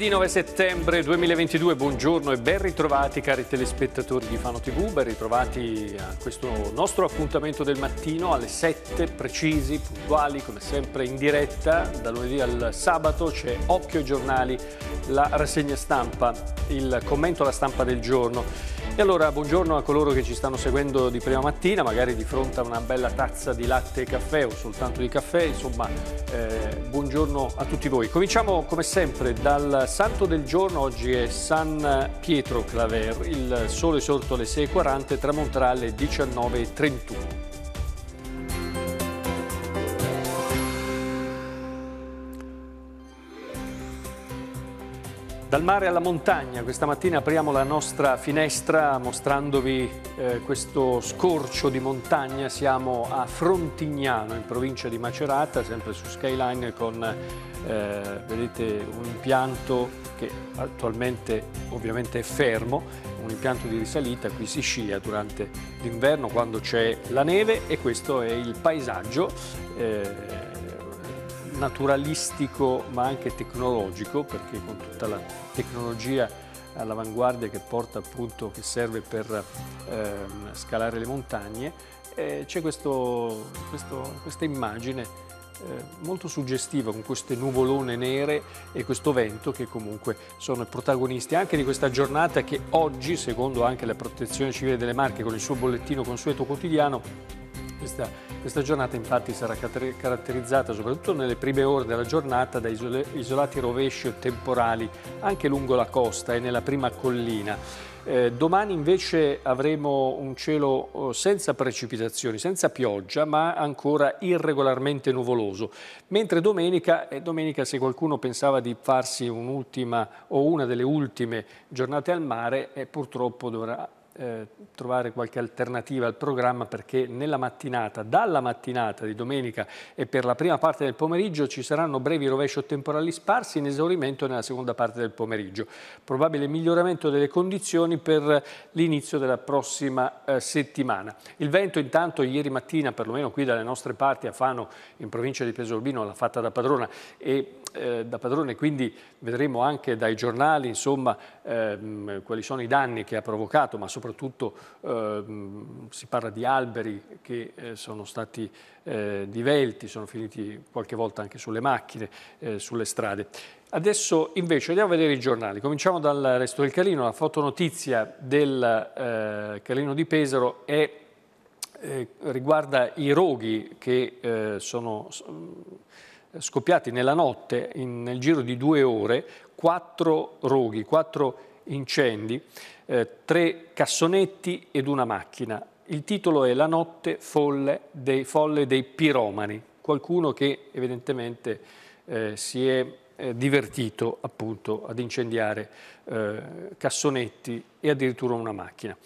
Venerdì 9 settembre 2022, buongiorno e ben ritrovati cari telespettatori di Fano TV, ben ritrovati a questo nostro appuntamento del mattino alle 7 precisi, puntuali, come sempre in diretta, da lunedì al sabato c'è Occhio ai giornali, la rassegna stampa, il commento alla stampa del giorno. E allora buongiorno a coloro che ci stanno seguendo di prima mattina, magari di fronte a una bella tazza di latte e caffè o soltanto di caffè, insomma eh, buongiorno a tutti voi. Cominciamo come sempre dal santo del giorno, oggi è San Pietro Claver, il sole sorto alle 6.40 tramonterà alle 19.31. Dal mare alla montagna, questa mattina apriamo la nostra finestra mostrandovi eh, questo scorcio di montagna, siamo a Frontignano in provincia di Macerata, sempre su Skyline con eh, vedete, un impianto che attualmente ovviamente è fermo, un impianto di risalita, qui si scia durante l'inverno quando c'è la neve e questo è il paesaggio. Eh, naturalistico ma anche tecnologico, perché con tutta la tecnologia all'avanguardia che porta appunto, che serve per ehm, scalare le montagne, eh, c'è questa immagine eh, molto suggestiva con queste nuvolone nere e questo vento che comunque sono i protagonisti anche di questa giornata che oggi, secondo anche la Protezione Civile delle Marche con il suo bollettino consueto quotidiano, questa, questa, giornata infatti sarà caratterizzata soprattutto nelle prime ore della giornata da isolati rovesci o temporali anche lungo la costa e nella prima collina. Eh, domani invece avremo un cielo oh, senza precipitazioni, senza pioggia, ma ancora irregolarmente nuvoloso. Mentre domenica, eh, domenica se qualcuno pensava di farsi un'ultima o una delle ultime giornate al mare, eh, purtroppo dovrà eh, trovare qualche alternativa al programma perché nella mattinata, dalla mattinata di domenica e per la prima parte del pomeriggio ci saranno brevi rovescio temporali sparsi in esaurimento nella seconda parte del pomeriggio. Probabile miglioramento delle condizioni per l'inizio della prossima eh, settimana. Il vento intanto ieri mattina, perlomeno qui dalle nostre parti, a Fano in provincia di Pesorbino, l'ha fatta da padrona e eh, da padrone, quindi vedremo anche dai giornali insomma, ehm, quali sono i danni che ha provocato, ma soprattutto ehm, si parla di alberi che eh, sono stati eh, divelti, sono finiti qualche volta anche sulle macchine, eh, sulle strade. Adesso invece andiamo a vedere i giornali, cominciamo dal resto del Calino, la fotonotizia del eh, Calino di Pesaro è eh, riguarda i roghi che eh, sono scoppiati nella notte, in, nel giro di due ore, quattro roghi, quattro incendi, eh, tre cassonetti ed una macchina. Il titolo è La notte folle dei, folle dei piromani, qualcuno che evidentemente eh, si è eh, divertito appunto ad incendiare eh, cassonetti e addirittura una macchina.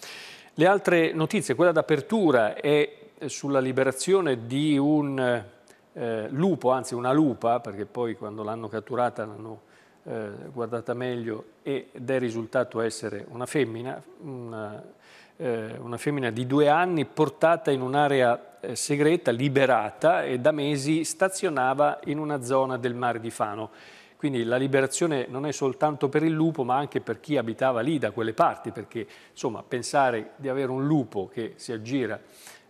Le altre notizie, quella d'apertura è sulla liberazione di un eh, lupo, anzi una lupa, perché poi quando l'hanno catturata l'hanno eh, guardata meglio ed è risultato essere una femmina, una, eh, una femmina di due anni portata in un'area eh, segreta, liberata e da mesi stazionava in una zona del mare di Fano. Quindi la liberazione non è soltanto per il lupo, ma anche per chi abitava lì da quelle parti, perché insomma, pensare di avere un lupo che si aggira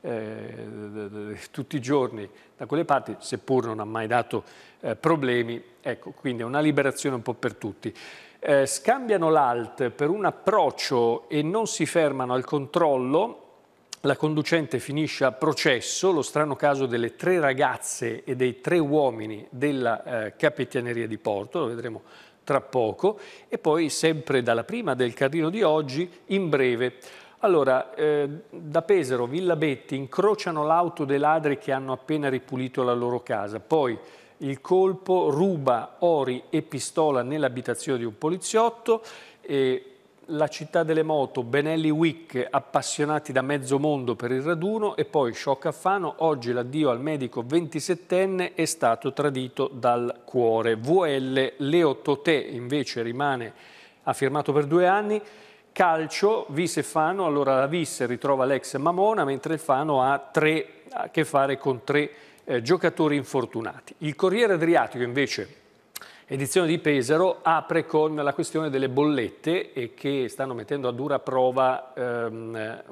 eh, tutti i giorni da quelle parti, seppur non ha mai dato eh, problemi, ecco, quindi è una liberazione un po' per tutti. Eh, scambiano l'alt per un approccio e non si fermano al controllo, la conducente finisce a processo, lo strano caso delle tre ragazze e dei tre uomini della eh, Capitaneria di Porto, lo vedremo tra poco, e poi sempre dalla prima del carrino di oggi, in breve, allora, eh, da Pesaro, Villa Betti, incrociano l'auto dei ladri che hanno appena ripulito la loro casa. Poi il colpo ruba ori e pistola nell'abitazione di un poliziotto. E la città delle moto, Benelli Wick, appassionati da mezzo mondo per il raduno e poi shock a Fano, oggi l'addio al medico 27enne è stato tradito dal cuore. VL Leo Totè invece rimane, ha firmato per due anni, calcio, Vis e Fano, allora la Vis ritrova l'ex Mamona, mentre il Fano ha, tre, ha a che fare con tre eh, giocatori infortunati. Il Corriere Adriatico invece, edizione di Pesaro, apre con la questione delle bollette e che stanno mettendo a dura prova ehm, eh,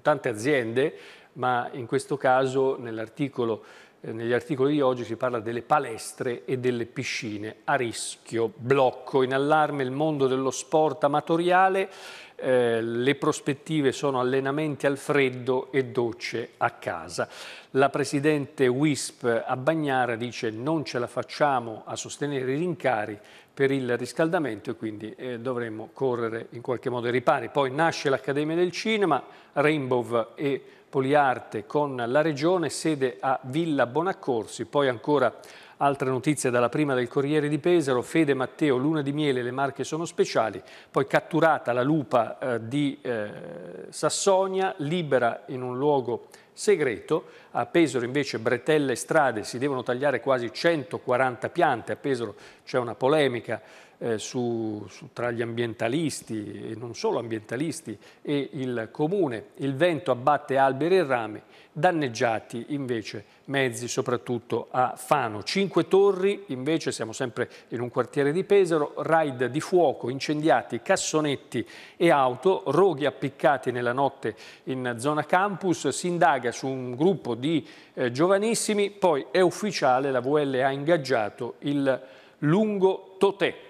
tante aziende, ma in questo caso nell'articolo eh, negli articoli di oggi si parla delle palestre e delle piscine a rischio, blocco, in allarme il mondo dello sport amatoriale, eh, le prospettive sono allenamenti al freddo e docce a casa. La presidente WISP a Bagnara dice non ce la facciamo a sostenere i rincari per il riscaldamento e quindi eh, dovremmo correre in qualche modo ai ripari. Poi nasce l'Accademia del Cinema, Rainbow e Poliarte con la Regione, sede a Villa Bonaccorsi, poi ancora altre notizie dalla prima del Corriere di Pesaro, Fede Matteo, Luna di Miele, le marche sono speciali, poi catturata la lupa eh, di eh, Sassonia, libera in un luogo segreto, a Pesaro invece bretelle e strade, si devono tagliare quasi 140 piante, a Pesaro c'è una polemica eh, su, su, tra gli ambientalisti, e non solo ambientalisti, e il comune. Il vento abbatte alberi e rame, danneggiati invece mezzi soprattutto a Fano. Cinque torri invece, siamo sempre in un quartiere di Pesaro, raid di fuoco, incendiati cassonetti e auto, roghi appiccati nella notte in zona campus, si indaga su un gruppo di eh, giovanissimi, poi è ufficiale, la VL ha ingaggiato il lungo Totè.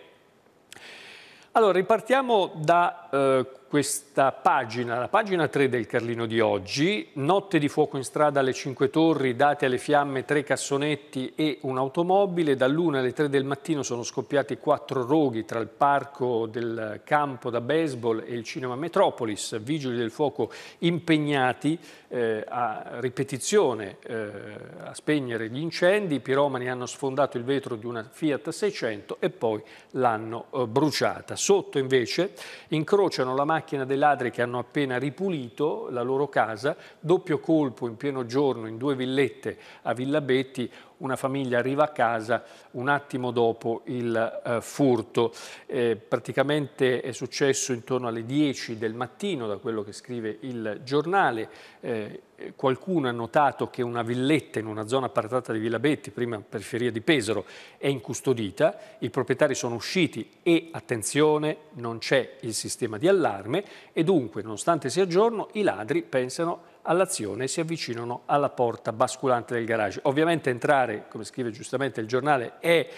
Allora, ripartiamo da eh, questa pagina, la pagina 3 del Carlino di oggi. Notte di fuoco in strada alle 5 Torri, date alle fiamme tre cassonetti e un'automobile. Dall'1 alle 3 del mattino sono scoppiati quattro roghi tra il parco del campo da baseball e il cinema Metropolis. Vigili del fuoco impegnati eh, a ripetizione eh, a spegnere gli incendi, i piromani hanno sfondato il vetro di una Fiat 600 e poi l'hanno eh, bruciata. Sotto invece incrociano la macchina dei ladri che hanno appena ripulito la loro casa, doppio colpo in pieno giorno in due villette a Villa Betti, una famiglia arriva a casa un attimo dopo il eh, furto. Eh, praticamente è successo intorno alle 10 del mattino, da quello che scrive il giornale. Eh, qualcuno ha notato che una villetta in una zona appartata di Villa Betti, prima periferia di Pesaro, è incustodita, i proprietari sono usciti e, attenzione, non c'è il sistema di allarme e dunque, nonostante sia giorno, i ladri pensano all'azione e si avvicinano alla porta basculante del garage. Ovviamente entrare, come scrive giustamente il giornale, è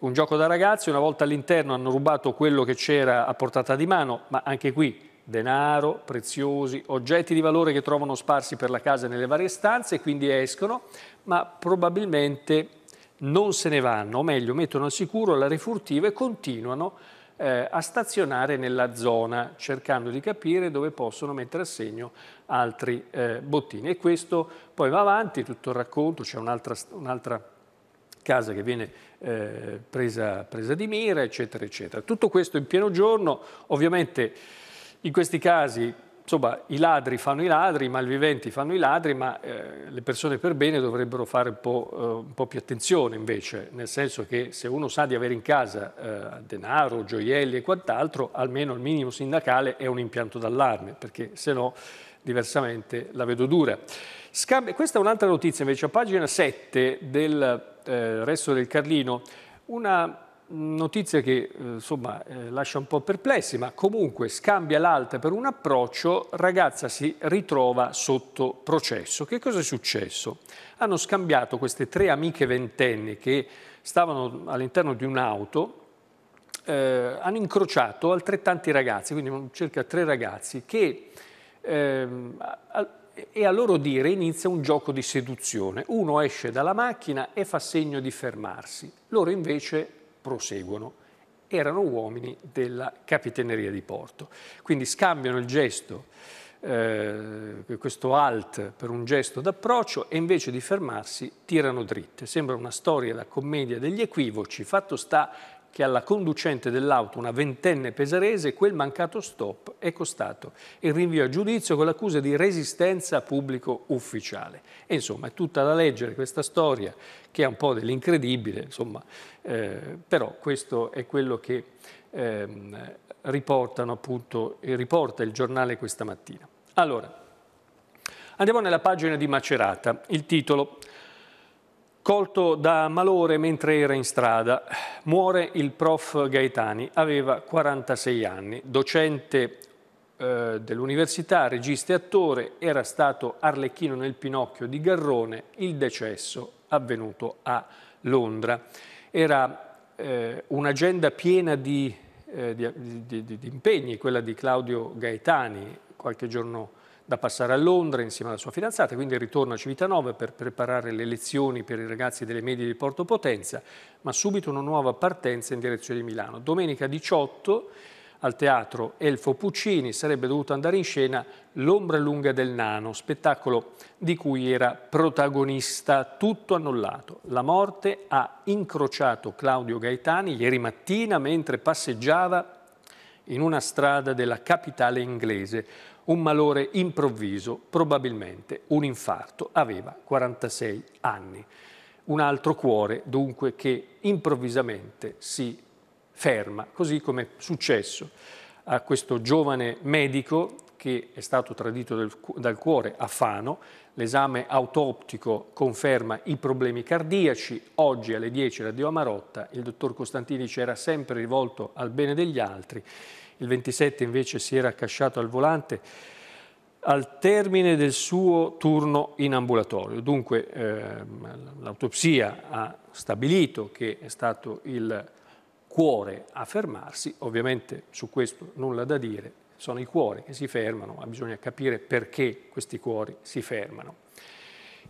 un gioco da ragazzi, una volta all'interno hanno rubato quello che c'era a portata di mano, ma anche qui denaro, preziosi, oggetti di valore che trovano sparsi per la casa nelle varie stanze, quindi escono, ma probabilmente non se ne vanno, o meglio mettono al sicuro la refurtiva e continuano a eh, a stazionare nella zona cercando di capire dove possono mettere a segno altri eh, bottini. E questo poi va avanti, tutto il racconto, c'è un'altra un casa che viene eh, presa, presa di mira, eccetera, eccetera. Tutto questo in pieno giorno, ovviamente in questi casi insomma, i ladri fanno i ladri, i malviventi fanno i ladri, ma eh, le persone per bene dovrebbero fare un po', eh, un po', più attenzione invece, nel senso che se uno sa di avere in casa eh, denaro, gioielli e quant'altro, almeno il minimo sindacale è un impianto d'allarme, perché se no diversamente la vedo dura. Scambia, questa è un'altra notizia invece, a pagina 7 del eh, resto del Carlino, una notizia che eh, insomma, eh, lascia un po' perplessi, ma comunque scambia l'alta per un approccio, ragazza si ritrova sotto processo. Che cosa è successo? Hanno scambiato queste tre amiche ventenni che stavano all'interno di un'auto, eh, hanno incrociato altrettanti ragazzi, quindi circa tre ragazzi, che eh, a, e a loro dire inizia un gioco di seduzione. Uno esce dalla macchina e fa segno di fermarsi, loro invece proseguono, erano uomini della capitaneria di porto. Quindi scambiano il gesto, eh, questo alt per un gesto d'approccio e invece di fermarsi tirano dritte. Sembra una storia da commedia degli equivoci, fatto sta che alla conducente dell'auto, una ventenne pesarese, quel mancato stop è costato il rinvio a giudizio con l'accusa di resistenza a pubblico ufficiale. E insomma, è tutta da leggere questa storia, che è un po' dell'incredibile, insomma, eh, però questo è quello che eh, riportano appunto, riporta il giornale questa mattina. Allora, andiamo nella pagina di Macerata, il titolo Colto da malore mentre era in strada, muore il prof Gaetani, aveva 46 anni, docente eh, dell'università, regista e attore, era stato Arlecchino nel Pinocchio di Garrone, il decesso avvenuto a Londra. Era eh, un'agenda piena di, eh, di, di, di impegni, quella di Claudio Gaetani, qualche giorno da passare a Londra insieme alla sua fidanzata, quindi ritorna a Civitanova per preparare le lezioni per i ragazzi delle medie di Porto Potenza, ma subito una nuova partenza in direzione di Milano. Domenica 18 al teatro Elfo Puccini sarebbe dovuto andare in scena L'ombra lunga del nano, spettacolo di cui era protagonista tutto annullato. La morte ha incrociato Claudio Gaetani ieri mattina mentre passeggiava in una strada della capitale inglese un malore improvviso, probabilmente un infarto, aveva 46 anni. Un altro cuore dunque che improvvisamente si ferma, così come è successo a questo giovane medico che è stato tradito del, dal cuore a Fano. L'esame autoptico conferma i problemi cardiaci. Oggi alle 10 la Dio Amarotta il dottor Costantini c'era sempre rivolto al bene degli altri il 27 invece si era accasciato al volante al termine del suo turno in ambulatorio. Dunque ehm, l'autopsia ha stabilito che è stato il cuore a fermarsi, ovviamente su questo nulla da dire, sono i cuori che si fermano, ma bisogna capire perché questi cuori si fermano.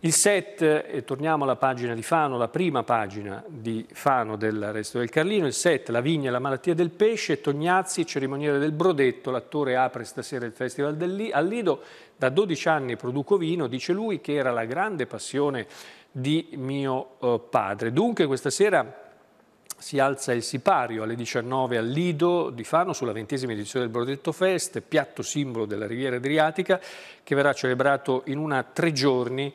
Il set, e torniamo alla pagina di Fano, la prima pagina di Fano del Resto del Carlino, il 7, La vigna e la malattia del pesce, Tognazzi, cerimoniere del Brodetto, l'attore apre stasera il Festival al Lido, da 12 anni produco vino, dice lui che era la grande passione di mio eh, padre. Dunque questa sera si alza il sipario alle 19 al Lido di Fano sulla ventesima edizione del Brodetto Fest, piatto simbolo della Riviera Adriatica, che verrà celebrato in una tre giorni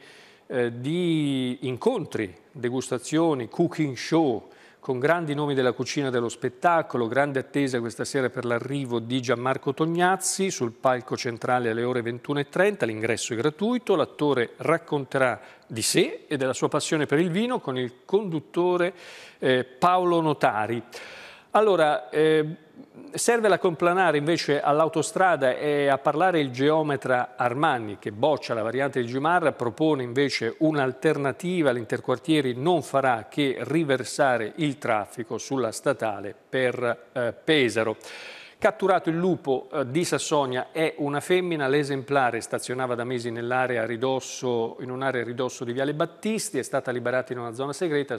eh, di incontri, degustazioni, cooking show con grandi nomi della cucina dello spettacolo, grande attesa questa sera per l'arrivo di Gianmarco Tognazzi sul palco centrale alle ore 21.30, l'ingresso è gratuito, l'attore racconterà di sé e della sua passione per il vino con il conduttore eh, Paolo Notari. Allora, eh, serve la complanare invece all'autostrada e a parlare il geometra Armani che boccia la variante di Gimarra, propone invece un'alternativa, all'interquartieri, non farà che riversare il traffico sulla statale per eh, Pesaro. Catturato il lupo eh, di Sassonia è una femmina, l'esemplare stazionava da mesi nell'area ridosso, in un'area ridosso di Viale Battisti, è stata liberata in una zona segreta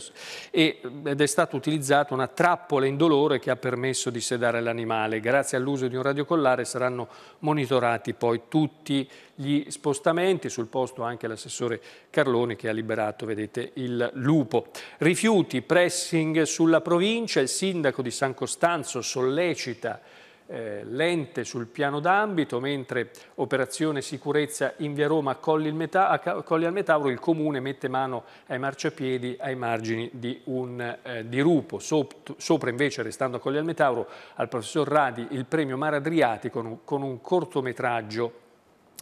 eh, ed è stata utilizzata una trappola indolore che ha permesso di sedare l'animale. Grazie all'uso di un radiocollare saranno monitorati poi tutti gli spostamenti, sul posto anche l'assessore Carloni che ha liberato, vedete, il lupo. Rifiuti, pressing sulla provincia, il sindaco di San Costanzo sollecita eh, lente sul piano d'ambito, mentre operazione sicurezza in via Roma Colli, Meta, Colli al Metauro il Comune mette mano ai marciapiedi ai margini di un eh, dirupo. sopra invece, restando a Colli al Metauro, al professor Radi il premio Mar Adriatico con un, con un cortometraggio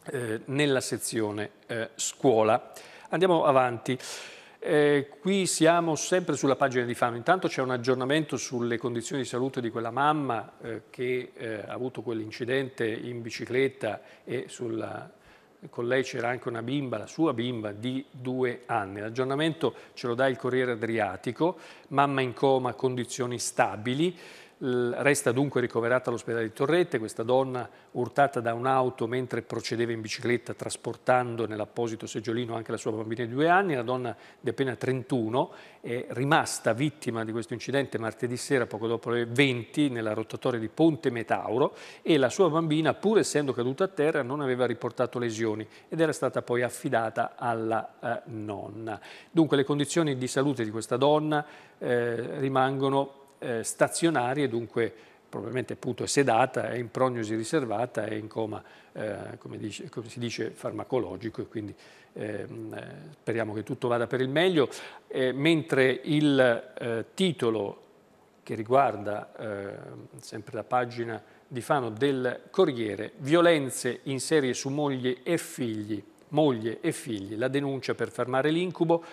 eh, nella sezione eh, scuola. Andiamo avanti. Eh, qui siamo sempre sulla pagina di Fano, intanto c'è un aggiornamento sulle condizioni di salute di quella mamma eh, che eh, ha avuto quell'incidente in bicicletta e sulla, con lei c'era anche una bimba, la sua bimba di due anni. L'aggiornamento ce lo dà il Corriere Adriatico, mamma in coma, condizioni stabili. Resta dunque ricoverata all'ospedale di Torrette questa donna urtata da un'auto mentre procedeva in bicicletta trasportando nell'apposito seggiolino anche la sua bambina di due anni. La donna di appena 31 è rimasta vittima di questo incidente martedì sera poco dopo le 20 nella rotatoria di Ponte Metauro e la sua bambina pur essendo caduta a terra non aveva riportato lesioni ed era stata poi affidata alla eh, nonna. Dunque le condizioni di salute di questa donna eh, rimangono eh, stazionaria dunque probabilmente appunto è sedata, è in prognosi riservata, è in coma, eh, come, dice, come, si dice, farmacologico e quindi ehm, eh, speriamo che tutto vada per il meglio, eh, mentre il eh, titolo che riguarda ehm, sempre la pagina di Fano del Corriere, violenze in serie su moglie e figli, moglie e figli, la denuncia per fermare l'incubo,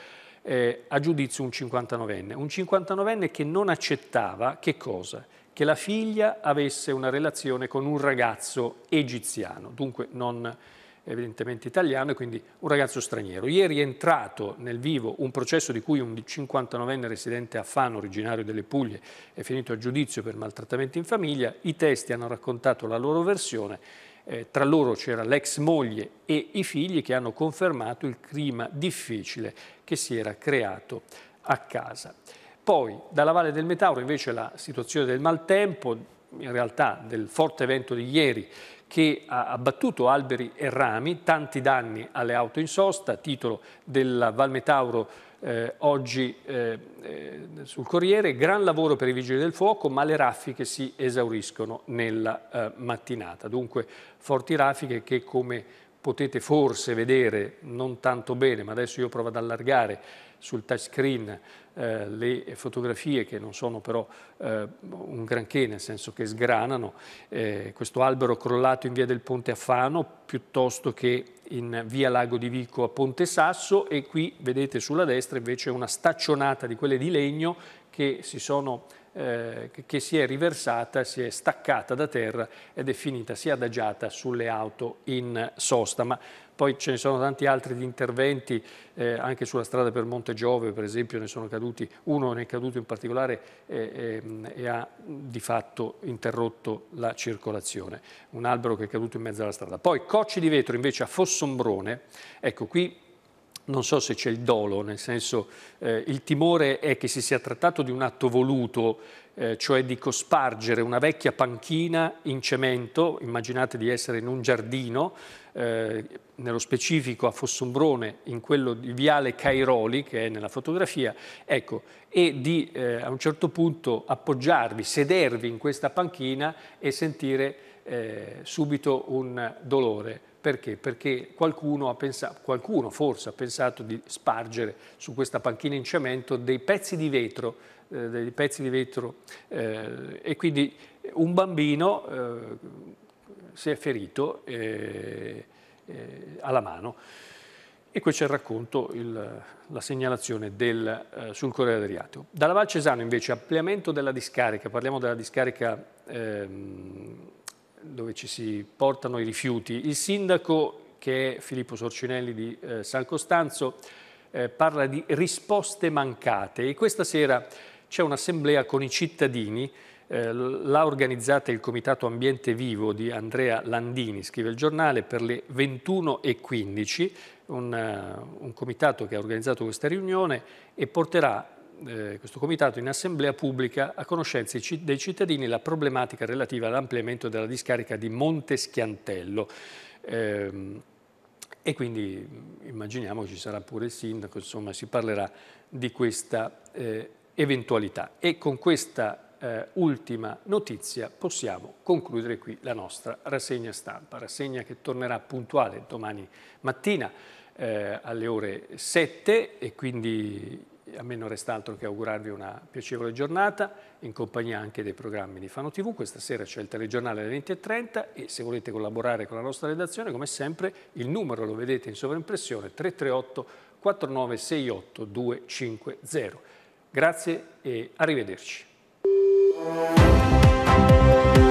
eh, a giudizio un 59enne, un 59enne che non accettava che cosa? Che la figlia avesse una relazione con un ragazzo egiziano, dunque non evidentemente italiano e quindi un ragazzo straniero. Ieri è entrato nel vivo un processo di cui un 59enne residente a Fano, originario delle Puglie, è finito a giudizio per maltrattamenti in famiglia, i testi hanno raccontato la loro versione eh, tra loro c'era l'ex moglie e i figli che hanno confermato il clima difficile che si era creato a casa. Poi dalla Valle del Metauro invece la situazione del maltempo, in realtà del forte vento di ieri che ha abbattuto alberi e rami, tanti danni alle auto in sosta, titolo della Valmetauro eh, oggi eh, eh, sul Corriere, gran lavoro per i Vigili del Fuoco, ma le raffiche si esauriscono nella eh, mattinata. Dunque forti raffiche che come potete forse vedere, non tanto bene, ma adesso io provo ad allargare sul touchscreen eh, le fotografie che non sono però eh, un granché, nel senso che sgranano, eh, questo albero crollato in via del Ponte a Fano piuttosto che in via Lago di Vico a Ponte Sasso e qui vedete sulla destra invece una staccionata di quelle di legno che si sono eh, che si è riversata, si è staccata da terra ed è finita, si è adagiata sulle auto in sosta. Ma poi ce ne sono tanti altri di interventi, eh, anche sulla strada per Monte Giove, per esempio, ne sono caduti, uno ne è caduto in particolare eh, eh, e ha di fatto interrotto la circolazione. Un albero che è caduto in mezzo alla strada. Poi cocci di vetro invece a Fossombrone, ecco qui non so se c'è il dolo, nel senso eh, il timore è che si sia trattato di un atto voluto, eh, cioè di cospargere una vecchia panchina in cemento, immaginate di essere in un giardino, eh, nello specifico a Fossombrone, in quello di Viale Cairoli, che è nella fotografia, ecco, e di eh, a un certo punto appoggiarvi, sedervi in questa panchina e sentire eh, subito un dolore perché? Perché qualcuno, pensato, qualcuno forse ha pensato di spargere su questa panchina in cemento dei pezzi di vetro, eh, dei pezzi di vetro eh, e quindi un bambino eh, si è ferito eh, eh, alla mano. E qui c'è il racconto, il, la segnalazione del, eh, sul Corriere Adriatico. Dalla Val Cesano invece, ampliamento della discarica, parliamo della discarica ehm, dove ci si portano i rifiuti. Il sindaco, che è Filippo Sorcinelli di eh, San Costanzo, eh, parla di risposte mancate e questa sera c'è un'assemblea con i cittadini eh, l'ha organizzata il Comitato Ambiente Vivo di Andrea Landini, scrive il giornale, per le 21.15, un, eh, un comitato che ha organizzato questa riunione e porterà eh, questo comitato in assemblea pubblica a conoscenza dei cittadini la problematica relativa all'ampliamento della discarica di Monte Schiantello. Eh, e quindi mm, immaginiamo ci sarà pure il sindaco, insomma si parlerà di questa eh, eventualità. E con questa eh, ultima notizia possiamo concludere qui la nostra rassegna stampa, rassegna che tornerà puntuale domani mattina. Eh, alle ore 7 e quindi a me non resta altro che augurarvi una piacevole giornata in compagnia anche dei programmi di Fano TV. Questa sera c'è il telegiornale alle 20.30 e se volete collaborare con la nostra redazione, come sempre, il numero lo vedete in sovraimpressione 338 4968 250. Grazie e arrivederci.